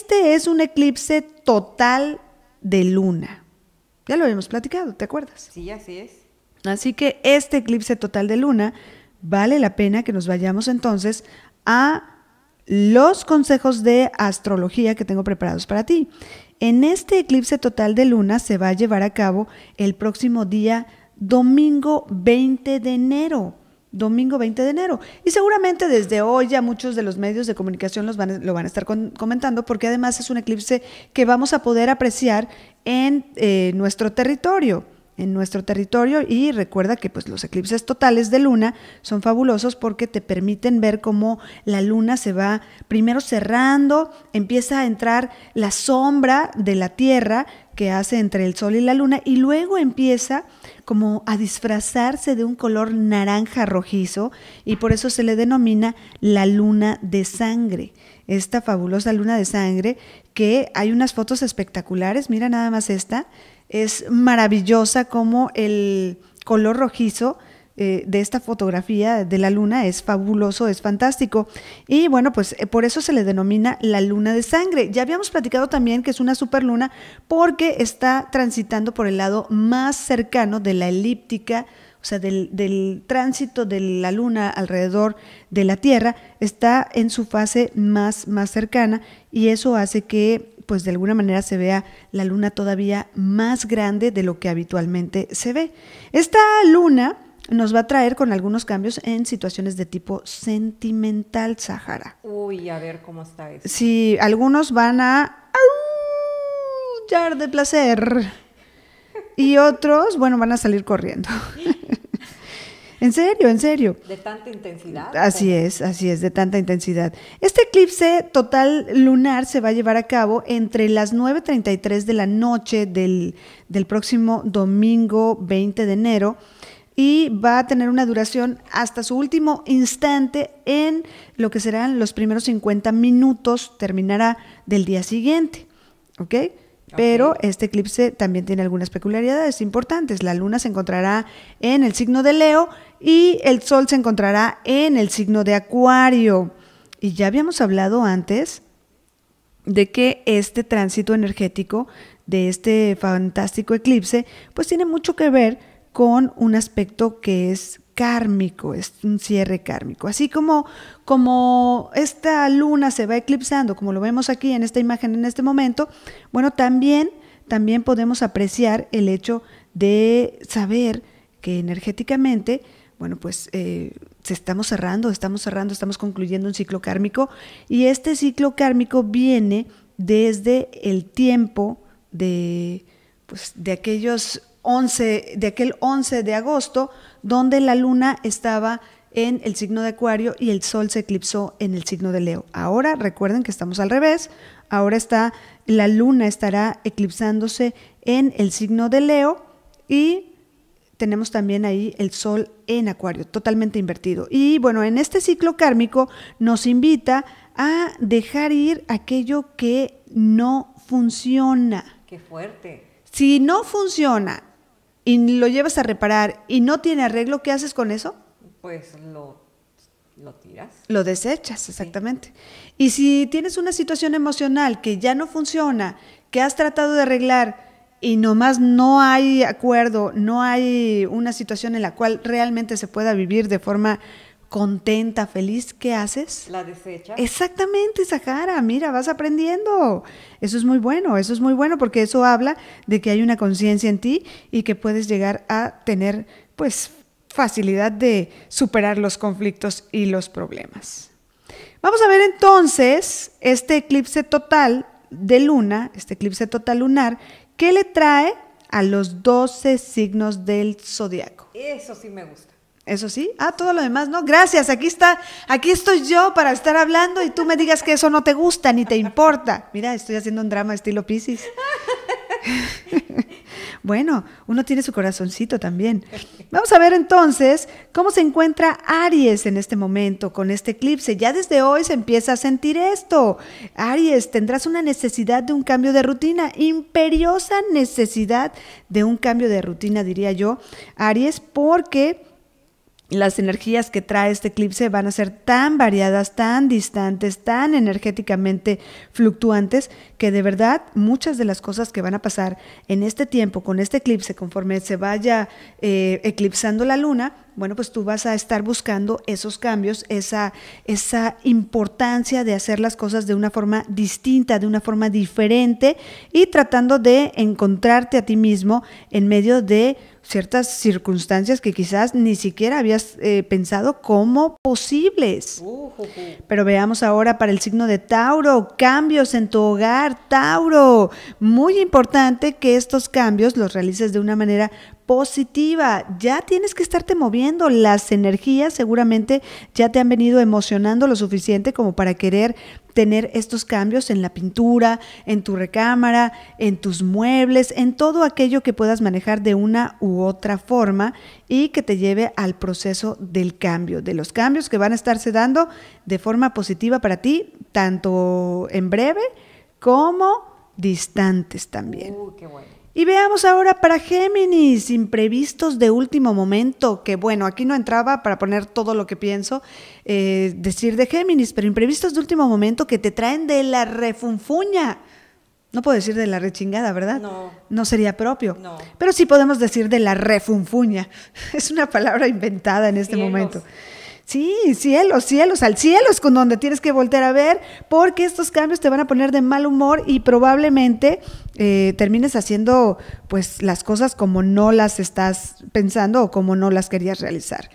Este es un eclipse total de luna. Ya lo habíamos platicado, ¿te acuerdas? Sí, así es. Así que este eclipse total de luna vale la pena que nos vayamos entonces a los consejos de astrología que tengo preparados para ti. En este eclipse total de luna se va a llevar a cabo el próximo día domingo 20 de enero domingo 20 de enero. Y seguramente desde hoy ya muchos de los medios de comunicación los van, lo van a estar comentando porque además es un eclipse que vamos a poder apreciar en eh, nuestro territorio en nuestro territorio y recuerda que pues, los eclipses totales de luna son fabulosos porque te permiten ver cómo la luna se va primero cerrando, empieza a entrar la sombra de la Tierra que hace entre el sol y la luna y luego empieza como a disfrazarse de un color naranja rojizo y por eso se le denomina la luna de sangre. Esta fabulosa luna de sangre que hay unas fotos espectaculares, mira nada más esta, es maravillosa como el color rojizo eh, de esta fotografía de la luna es fabuloso, es fantástico. Y bueno, pues eh, por eso se le denomina la luna de sangre. Ya habíamos platicado también que es una superluna porque está transitando por el lado más cercano de la elíptica, o sea, del, del tránsito de la luna alrededor de la Tierra, está en su fase más, más cercana y eso hace que pues de alguna manera se vea la luna todavía más grande de lo que habitualmente se ve. Esta luna nos va a traer con algunos cambios en situaciones de tipo sentimental, Sahara. Uy, a ver cómo está eso. Sí, algunos van a aullar de placer y otros, bueno, van a salir corriendo. En serio, en serio. De tanta intensidad. Así es, así es, de tanta intensidad. Este eclipse total lunar se va a llevar a cabo entre las 9.33 de la noche del, próximo domingo 20 de enero y va a tener una duración hasta su último instante en lo que serán los primeros 50 minutos, terminará del día siguiente. ¿Ok? Pero este eclipse también tiene algunas peculiaridades importantes. La luna se encontrará en el signo de Leo y el Sol se encontrará en el signo de Acuario. Y ya habíamos hablado antes de que este tránsito energético de este fantástico eclipse, pues tiene mucho que ver con un aspecto que es kármico, es un cierre kármico. Así como, como esta luna se va eclipsando, como lo vemos aquí en esta imagen en este momento, bueno, también, también podemos apreciar el hecho de saber que energéticamente bueno, pues eh, estamos cerrando, estamos cerrando, estamos concluyendo un ciclo kármico y este ciclo kármico viene desde el tiempo de, pues, de aquellos 11, de aquel 11 de agosto, donde la luna estaba en el signo de Acuario y el sol se eclipsó en el signo de Leo. Ahora recuerden que estamos al revés, ahora está la luna estará eclipsándose en el signo de Leo y tenemos también ahí el Sol en Acuario, totalmente invertido. Y bueno, en este ciclo kármico nos invita a dejar ir aquello que no funciona. Qué fuerte. Si no funciona y lo llevas a reparar y no tiene arreglo, ¿qué haces con eso? Pues lo, tiras. Lo desechas, exactamente. Y si tienes una situación emocional que ya no funciona, que has tratado de arreglar, y nomás no hay acuerdo, no hay una situación en la cual realmente se pueda vivir de forma contenta, feliz, ¿qué haces? La desecha. Exactamente, Sahara, mira, vas aprendiendo. Eso es muy bueno, eso es muy bueno porque eso habla de que hay una conciencia en ti y que puedes llegar a tener pues facilidad de superar los conflictos y los problemas. Vamos a ver entonces este eclipse total de luna, este eclipse total lunar, ¿qué le trae a los 12 signos del zodiaco. Eso sí me gusta. Eso sí. Ah, todo lo demás, ¿no? Gracias, aquí está, aquí estoy yo para estar hablando y tú me digas que eso no te gusta ni te importa. Mira, estoy haciendo un drama estilo Pisces. Bueno, uno tiene su corazoncito también. Vamos a ver entonces cómo se encuentra Aries en este momento con este eclipse. Ya desde hoy se empieza a sentir esto. Aries, tendrás una necesidad de un cambio de rutina, imperiosa necesidad de un cambio de rutina, diría yo, Aries, porque las energías que trae este eclipse van a ser tan variadas, tan distantes, tan energéticamente fluctuantes, que de verdad muchas de las cosas que van a pasar en este tiempo con este eclipse, conforme se vaya eh, eclipsando la luna, bueno, pues tú vas a estar buscando esos cambios, esa, esa importancia de hacer las cosas de una forma distinta, de una forma diferente y tratando de encontrarte a ti mismo en medio de ciertas circunstancias que quizás ni siquiera habías eh, pensado como posibles. Uh, Pero veamos ahora para el signo de Tauro, cambios en tu hogar, Tauro. Muy importante que estos cambios los realices de una manera positiva. Ya tienes que estarte moviendo. Las energías seguramente ya te han venido emocionando lo suficiente como para querer tener estos cambios en la pintura, en tu recámara, en tus muebles, en todo aquello que puedas manejar de una u otra forma y que te lleve al proceso del cambio, de los cambios que van a estarse dando de forma positiva para ti, tanto en breve como distantes también. Uh, qué bueno. Y veamos ahora para Géminis, imprevistos de último momento, que bueno, aquí no entraba para poner todo lo que pienso eh, decir de Géminis, pero imprevistos de último momento que te traen de la refunfuña. No puedo decir de la rechingada, ¿verdad? No. No sería propio. No. Pero sí podemos decir de la refunfuña. Es una palabra inventada en este momento. Sí, cielos, cielos, al cielo es con donde tienes que volver a ver, porque estos cambios te van a poner de mal humor y probablemente eh, termines haciendo pues las cosas como no las estás pensando o como no las querías realizar.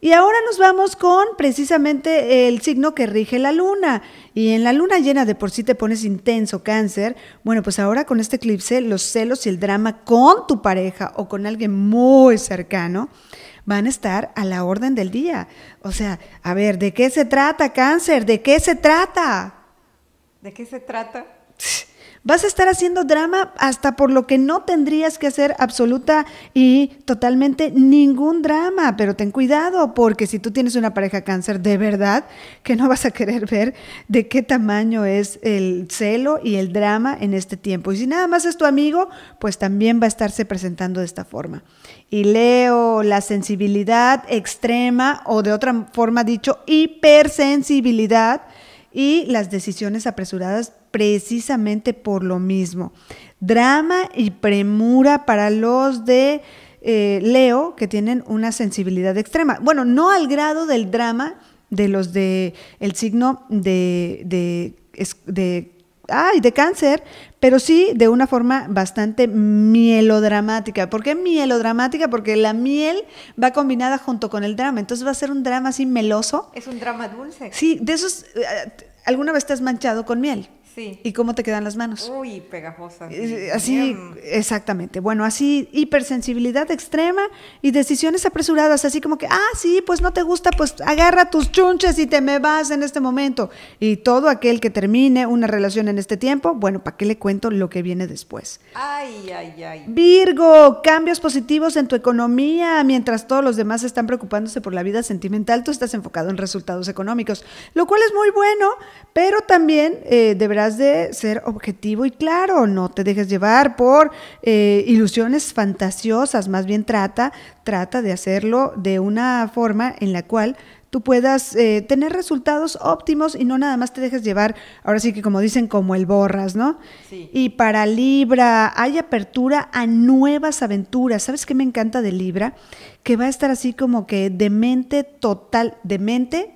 Y ahora nos vamos con precisamente el signo que rige la luna. Y en la luna llena de por sí te pones intenso cáncer. Bueno, pues ahora con este eclipse los celos y el drama con tu pareja o con alguien muy cercano van a estar a la orden del día. O sea, a ver, ¿de qué se trata cáncer? ¿De qué se trata? ¿De qué se trata? Vas a estar haciendo drama hasta por lo que no tendrías que hacer absoluta y totalmente ningún drama, pero ten cuidado porque si tú tienes una pareja cáncer, de verdad que no vas a querer ver de qué tamaño es el celo y el drama en este tiempo. Y si nada más es tu amigo, pues también va a estarse presentando de esta forma. Y Leo, la sensibilidad extrema o de otra forma dicho, hipersensibilidad y las decisiones apresuradas precisamente por lo mismo. Drama y premura para los de eh, Leo que tienen una sensibilidad extrema. Bueno, no al grado del drama de los de el signo de, de, ay, de cáncer, pero sí de una forma bastante mielodramática. ¿Por qué mielodramática? Porque la miel va combinada junto con el drama, entonces va a ser un drama así meloso. Es un drama dulce. Sí, de esos, eh, ¿alguna vez te has manchado con miel? Sí. ¿Y cómo te quedan las manos? Uy, pegajosas. Eh, así, exactamente. Bueno, así, hipersensibilidad extrema y decisiones apresuradas, así como que, ah, sí, pues no te gusta, pues agarra tus chunches y te me vas en este momento. Y todo aquel que termine una relación en este tiempo, bueno, ¿para qué le cuento lo que viene después? Ay, ay, ay. Virgo, cambios positivos en tu economía, mientras todos los demás están preocupándose por la vida sentimental, tú estás enfocado en resultados económicos, lo cual es muy bueno, pero también eh, deberás de ser objetivo y claro, no te dejes llevar por eh, ilusiones fantasiosas, más bien trata, trata de hacerlo de una forma en la cual tú puedas eh, tener resultados óptimos y no nada más te dejes llevar, ahora sí que como dicen, como el borras, ¿no? Y para Libra hay apertura a nuevas aventuras. ¿Sabes qué me encanta de Libra? Que va a estar así como que de mente total, de mente,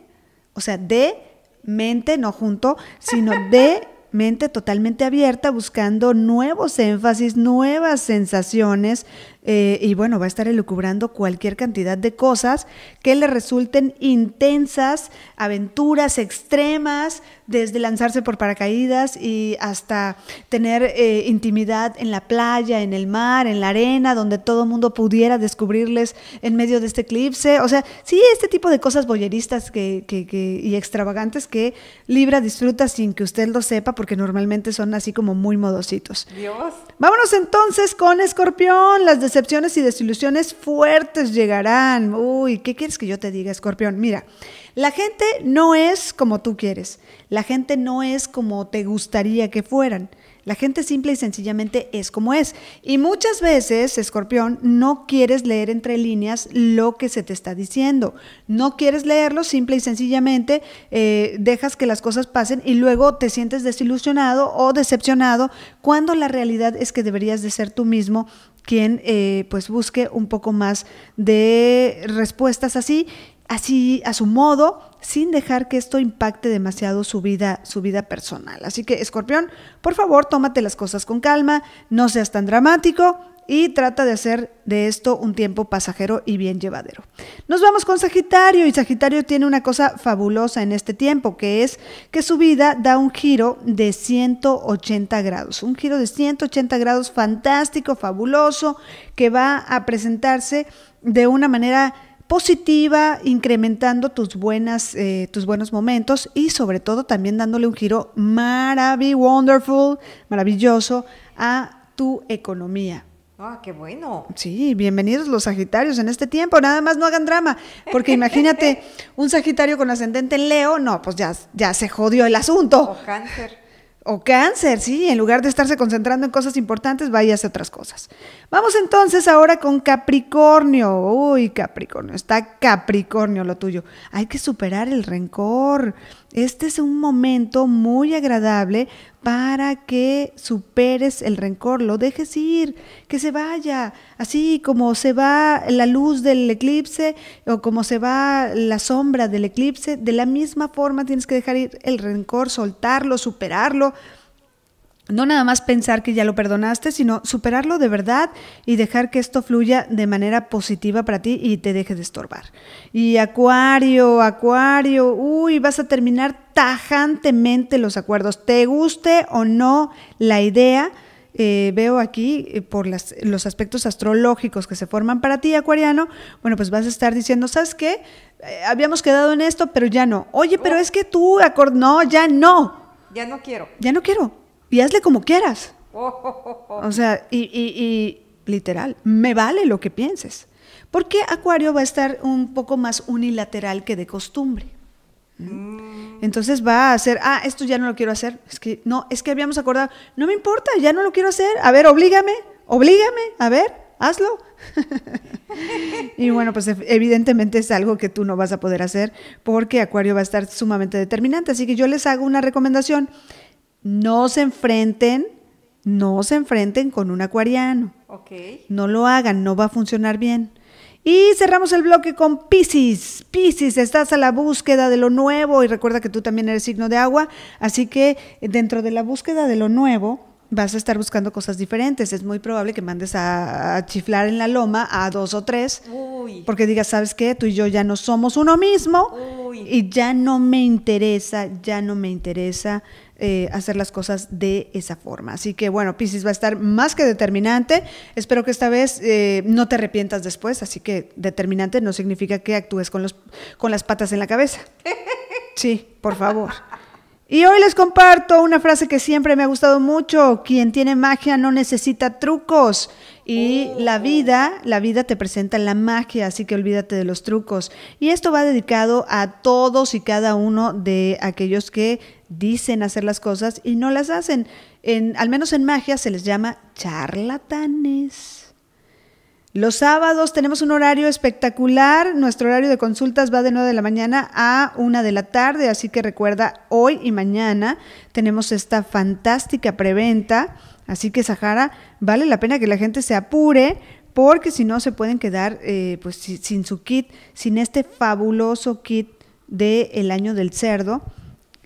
o sea, de mente, no junto, sino de mente totalmente abierta, buscando nuevos énfasis, nuevas sensaciones eh, y bueno, va a estar elucubrando cualquier cantidad de cosas que le resulten intensas, aventuras extremas, desde lanzarse por paracaídas y hasta tener eh, intimidad en la playa, en el mar, en la arena, donde todo el mundo pudiera descubrirles en medio de este eclipse. O sea, sí, este tipo de cosas boyeristas que, y extravagantes que Libra disfruta sin que usted lo sepa, porque normalmente son así como muy modositos. Dios. Vámonos entonces con Escorpión. Las decepciones y desilusiones fuertes llegarán. Uy, ¿qué quieres que yo te diga, Escorpión? Mira. La gente no es como tú quieres, la gente no es como te gustaría que fueran. La gente simple y sencillamente es como es. Y muchas veces, escorpión, no quieres leer entre líneas lo que se te está diciendo. No quieres leerlo, simple y sencillamente eh, dejas que las cosas pasen y luego te sientes desilusionado o decepcionado cuando la realidad es que deberías de ser tú mismo quien eh, pues busque un poco más de respuestas así, así a su modo, sin dejar que esto impacte demasiado su vida, su vida personal. Así que, Escorpión, por favor, tómate las cosas con calma, no seas tan dramático, y trata de hacer de esto un tiempo pasajero y bien llevadero. Nos vamos con Sagitario y Sagitario tiene una cosa fabulosa en este tiempo, que es que su vida da un giro de 180 grados, un giro de 180 grados fantástico, fabuloso, que va a presentarse de una manera positiva, incrementando tus, buenas, eh, tus buenos momentos y sobre todo también dándole un giro maravilloso, maravilloso a tu economía. Ah, qué bueno. Sí, bienvenidos los Sagitarios en este tiempo. Nada más no hagan drama, porque imagínate un Sagitario con ascendente Leo, no, pues ya, ya se jodió el asunto. O cáncer. O cáncer, sí, en lugar de estarse concentrando en cosas importantes, vaya a otras cosas. Vamos entonces ahora con Capricornio. Uy, Capricornio, está Capricornio lo tuyo. Hay que superar el rencor, este es un momento muy agradable para que superes el rencor, lo dejes ir, que se vaya, así como se va la luz del eclipse o como se va la sombra del eclipse, de la misma forma tienes que dejar ir el rencor, soltarlo, superarlo no nada más pensar que ya lo perdonaste, sino superarlo de verdad y dejar que esto fluya de manera positiva para ti y te deje de estorbar. Y acuario, acuario, uy, vas a terminar tajantemente los acuerdos, te guste o no la idea. Eh, veo aquí eh, por las, los aspectos astrológicos que se forman para ti, acuariano, bueno, pues vas a estar diciendo, ¿sabes qué? Eh, habíamos quedado en esto, pero ya no. Oye, pero es que tú, no, ya no. Ya no quiero. Ya no quiero y hazle como quieras. Oh. O sea, y, literal, me vale lo que pienses. Porque Acuario va a estar un poco más unilateral que de costumbre. Mm. Entonces va a hacer, ah, esto ya no lo quiero hacer. Es que no, es que habíamos acordado, no me importa, ya no lo quiero hacer. A ver, oblígame, oblígame, a ver, hazlo. y bueno, pues evidentemente es algo que tú no vas a poder hacer porque Acuario va a estar sumamente determinante. Así que yo les hago una recomendación no se enfrenten, no se enfrenten con un acuariano. ok No lo hagan, no va a funcionar bien. Y cerramos el bloque con Pisces. Pisces, estás a la búsqueda de lo nuevo y recuerda que tú también eres signo de agua, así que dentro de la búsqueda de lo nuevo vas a estar buscando cosas diferentes. Es muy probable que mandes a, a chiflar en la loma a dos o tres, Uy. porque digas, ¿sabes qué? Tú y yo ya no somos uno mismo Uy. y ya no me interesa, ya no me interesa eh, hacer las cosas de esa forma. Así que bueno, Pisces va a estar más que determinante. Espero que esta vez eh, no te arrepientas después. Así que determinante no significa que actúes con, los, con las patas en la cabeza. Sí, por favor. Y hoy les comparto una frase que siempre me ha gustado mucho. Quien tiene magia no necesita trucos. Y la vida, la vida te presenta la magia, así que olvídate de los trucos. Y esto va dedicado a todos y cada uno de aquellos que dicen hacer las cosas y no las hacen. al menos en magia se les llama charlatanes. Los sábados tenemos un horario espectacular. Nuestro horario de consultas va de 9 de la mañana a 1 de la tarde, así que recuerda, hoy y mañana tenemos esta fantástica preventa. Así que, Sahara, vale la pena que la gente se apure porque si no se pueden quedar eh, pues, sin su kit, sin este fabuloso kit del año del cerdo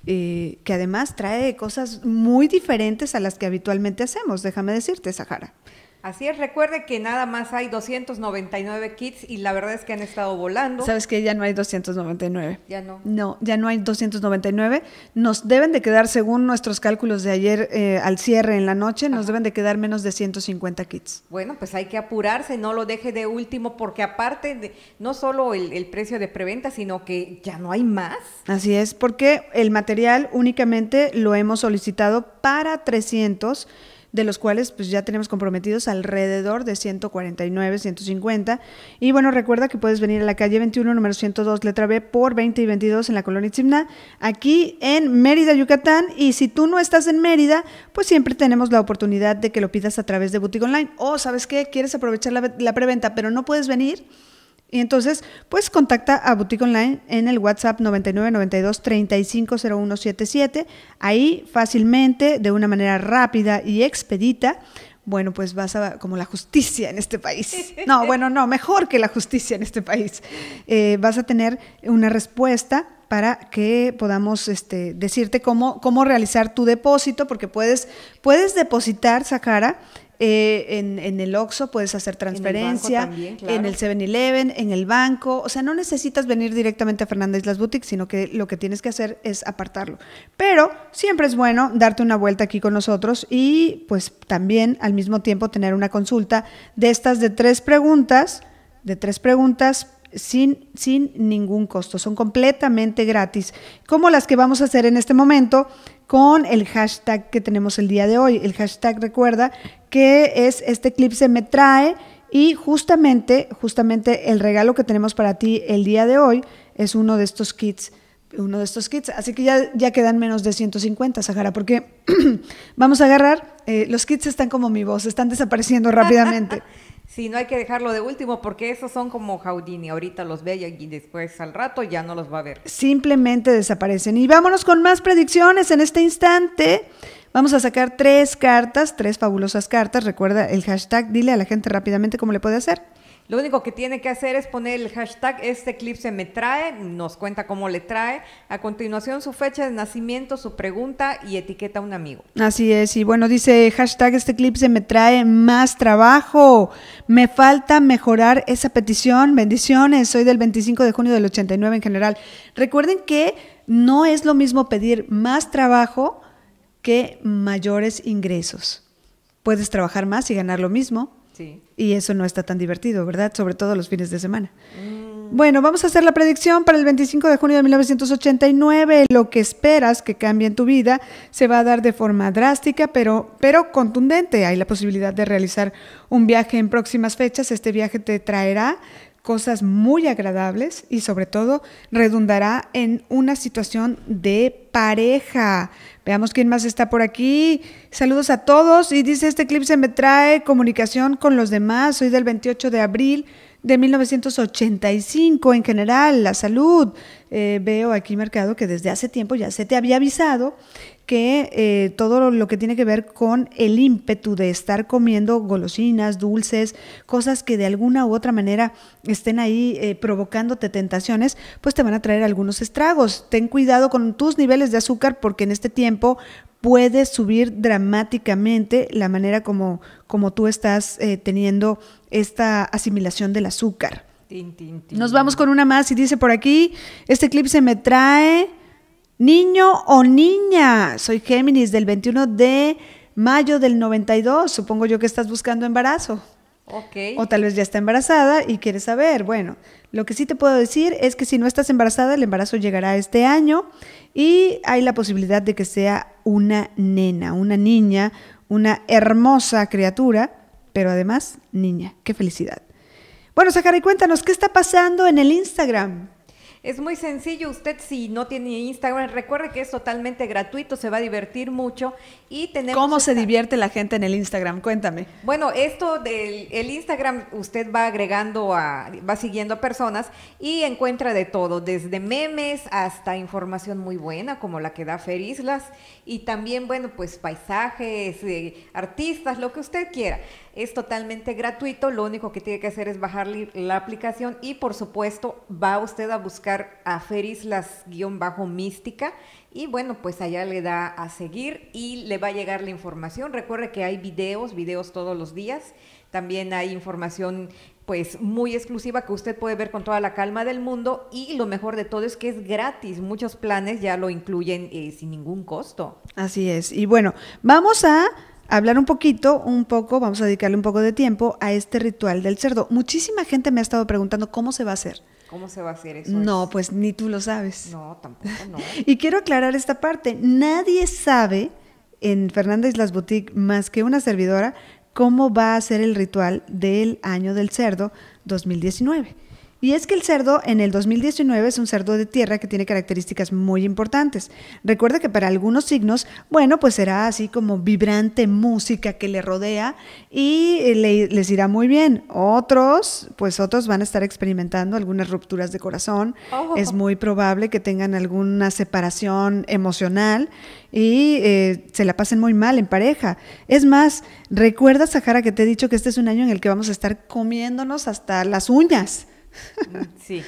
eh, que además trae cosas muy diferentes a las que habitualmente hacemos, déjame decirte, Sahara. Así es, recuerde que nada más hay 299 kits y la verdad es que han estado volando. ¿Sabes que ya no hay 299? Ya no. No, ya no hay 299. Nos deben de quedar, según nuestros cálculos de ayer eh, al cierre en la noche, nos deben de quedar menos de 150 kits. Bueno, pues hay que apurarse, no lo deje de último, porque aparte, de, no solo el, el precio de preventa, sino que ya no hay más. Así es, porque el material únicamente lo hemos solicitado para 300 de los cuales pues ya tenemos comprometidos alrededor de 149, 150. Y bueno, recuerda que puedes venir a la calle 21, número 102, letra B, por 20 y 22 en la colonia Itzimna, aquí en Mérida, Yucatán. Y si tú no estás en Mérida, pues siempre tenemos la oportunidad de que lo pidas a través de Boutique Online. O, ¿sabes qué? Quieres aprovechar la, la preventa, pero no puedes venir y entonces, pues contacta a Boutique Online en el WhatsApp 9992 350177. Ahí fácilmente, de una manera rápida y expedita, bueno, pues vas a como la justicia en este país. No, bueno, no, mejor que la justicia en este país. Eh, vas a tener una respuesta para que podamos este, decirte cómo, cómo realizar tu depósito, porque puedes, puedes depositar, Sakara, eh, en, el OXO puedes hacer transferencia, en el 7-Eleven, en, el banco. O sea, no necesitas venir directamente a Fernández Las Boutiques, sino que lo que tienes que hacer es apartarlo. Pero siempre es bueno darte una vuelta aquí con nosotros y pues también al mismo tiempo tener una consulta de estas de tres preguntas, de tres preguntas sin, sin ningún costo. Son completamente gratis, como las que vamos a hacer en este momento con el hashtag que tenemos el día de hoy. El hashtag recuerda que es este clip se me trae y justamente, justamente el regalo que tenemos para ti el día de hoy es uno de estos kits uno de estos kits. Así que ya, ya quedan menos de 150, Sahara, porque vamos a agarrar, eh, los kits están como mi voz, están desapareciendo rápidamente. Sí, no hay que dejarlo de último porque esos son como jaudini, ahorita los ve y después al rato ya no los va a ver. Simplemente desaparecen. Y vámonos con más predicciones en este instante. Vamos a sacar tres cartas, tres fabulosas cartas. Recuerda el hashtag, dile a la gente rápidamente cómo le puede hacer. Lo único que tiene que hacer es poner el hashtag este clip me trae, nos cuenta cómo le trae. A continuación su fecha de nacimiento, su pregunta y etiqueta a un amigo. Así es, y bueno, dice hashtag este me trae más trabajo. Me falta mejorar esa petición. Bendiciones, soy del 25 de junio del 89 en general. Recuerden que no es lo mismo pedir más trabajo que mayores ingresos. Puedes trabajar más y ganar lo mismo, y eso no está tan divertido, ¿verdad? Sobre todo los fines de semana. Mm. Bueno, vamos a hacer la predicción para el 25 de junio de 1989. Lo que esperas que cambie en tu vida se va a dar de forma drástica, pero, pero contundente. Hay la posibilidad de realizar un viaje en próximas fechas. Este viaje te traerá cosas muy agradables y sobre todo redundará en una situación de pareja. Veamos quién más está por aquí. Saludos a todos y dice este clip se me trae comunicación con los demás. Soy del 28 de abril de 1985 en general, la salud. Eh, veo aquí Mercado, que desde hace tiempo ya se te había avisado que eh, todo lo que tiene que ver con el ímpetu de estar comiendo golosinas, dulces, cosas que de alguna u otra manera estén ahí eh, provocándote tentaciones, pues te van a traer algunos estragos. Ten cuidado con tus niveles de azúcar porque en este tiempo puede subir dramáticamente la manera como, como tú estás eh, teniendo esta asimilación del azúcar. Nos vamos con una más y dice por aquí, este clip se me trae Niño o niña, soy Géminis del 21 de mayo del 92. Supongo yo que estás buscando embarazo. Ok. O tal vez ya está embarazada y quieres saber. Bueno, lo que sí te puedo decir es que si no estás embarazada, el embarazo llegará este año y hay la posibilidad de que sea una nena, una niña, una hermosa criatura, pero además niña. ¡Qué felicidad! Bueno, y cuéntanos, ¿qué está pasando en el Instagram? Es muy sencillo, usted si no tiene Instagram, recuerde que es totalmente gratuito, se va a divertir mucho y tenemos... ¿Cómo se divierte la gente en el Instagram? Cuéntame. Bueno, esto del el Instagram, usted va agregando, a, va siguiendo a personas y encuentra de todo, desde memes hasta información muy buena como la que da Fer Islas y también, bueno, pues paisajes, eh, artistas, lo que usted quiera. Es totalmente gratuito, lo único que tiene que hacer es bajar la aplicación y por supuesto va usted a buscar a Ferislas-mística y bueno, pues allá le da a seguir y le va a llegar la información. Recuerde que hay videos, videos todos los días. También hay información pues muy exclusiva que usted puede ver con toda la calma del mundo y lo mejor de todo es que es gratis. Muchos planes ya lo incluyen eh, sin ningún costo. Así es. Y bueno, vamos a hablar un poquito, un poco, vamos a dedicarle un poco de tiempo a este ritual del cerdo. Muchísima gente me ha estado preguntando cómo se va a hacer. ¿Cómo se va a hacer eso? No, pues ni tú lo sabes. No, tampoco no. y quiero aclarar esta parte. Nadie sabe en Fernández Las Boutique más que una servidora cómo va a ser el ritual del año del cerdo 2019. Y es que el cerdo en el 2019 es un cerdo de tierra que tiene características muy importantes. Recuerda que para algunos signos, bueno, pues será así como vibrante música que le rodea y eh, le, les irá muy bien. Otros, pues otros van a estar experimentando algunas rupturas de corazón. Oh. Es muy probable que tengan alguna separación emocional y eh, se la pasen muy mal en pareja. Es más, recuerda, Sahara, que te he dicho que este es un año en el que vamos a estar comiéndonos hasta las uñas. Sí,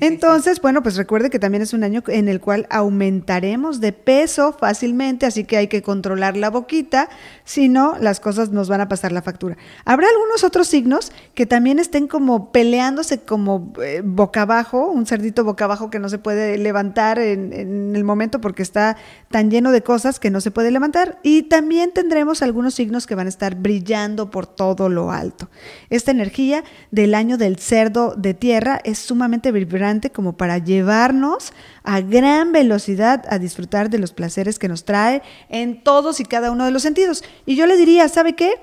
Entonces, bueno, pues recuerde que también es un año en el cual aumentaremos de peso fácilmente, así que hay que controlar la boquita, si no, las cosas nos van a pasar la factura. Habrá algunos otros signos que también estén como peleándose como eh, boca abajo, un cerdito boca abajo que no se puede levantar en, en el momento porque está tan lleno de cosas que no se puede levantar. Y también tendremos algunos signos que van a estar brillando por todo lo alto. Esta energía del año del cerdo de tierra es sumamente vibrante como para llevarnos a gran velocidad a disfrutar de los placeres que nos trae en todos y cada uno de los sentidos. Y yo le diría, ¿sabe qué?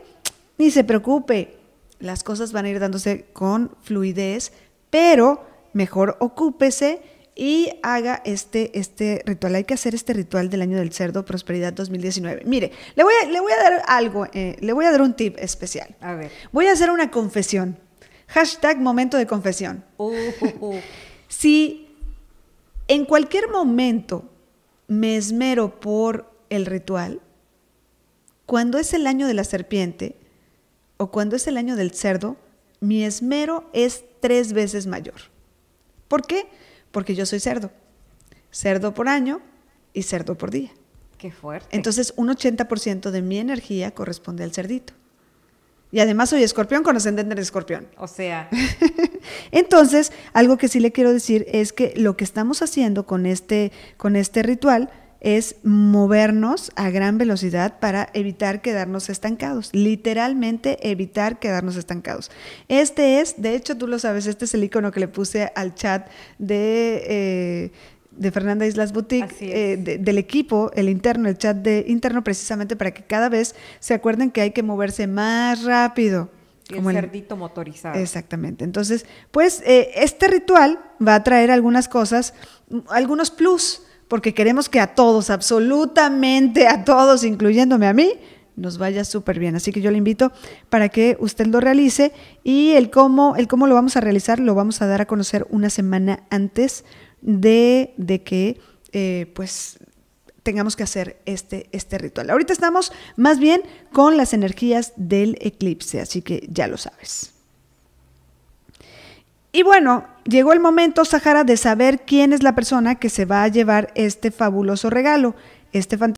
Ni se preocupe, las cosas van a ir dándose con fluidez, pero mejor ocúpese y haga este, este ritual. Hay que hacer este ritual del año del cerdo, Prosperidad 2019. Mire, le voy a, le voy a dar algo, eh, le voy a dar un tip especial. A ver. Voy a hacer una confesión. Hashtag momento de confesión. Uh, uh, uh. si en cualquier momento me esmero por el ritual, cuando es el año de la serpiente o cuando es el año del cerdo, mi esmero es tres veces mayor. ¿Por qué? Porque yo soy cerdo. Cerdo por año y cerdo por día. Qué fuerte. Entonces, un 80% de mi energía corresponde al cerdito. Y además soy escorpión con ascendente en escorpión. O sea. Entonces, algo que sí le quiero decir es que lo que estamos haciendo con este, con este ritual es movernos a gran velocidad para evitar quedarnos estancados, literalmente evitar quedarnos estancados. Este es, de hecho tú lo sabes, este es el icono que le puse al chat de, eh, de Fernanda Islas Boutique, eh, del equipo, el interno, el chat de interno, precisamente para que cada vez se acuerden que hay que moverse más rápido. como el cerdito motorizado. Exactamente. Entonces, pues eh, este ritual va a traer algunas cosas, algunos plus, porque queremos que a todos, absolutamente a todos, incluyéndome a mí, nos vaya súper bien. Así que yo le invito para que usted lo realice y el cómo, el cómo lo vamos a realizar lo vamos a dar a conocer una semana antes de, de que eh, pues tengamos que hacer este, este ritual. Ahorita estamos más bien con las energías del eclipse, así que ya lo sabes. Y bueno, llegó el momento, Sahara, de saber quién es la persona que se va a llevar este fabuloso regalo, este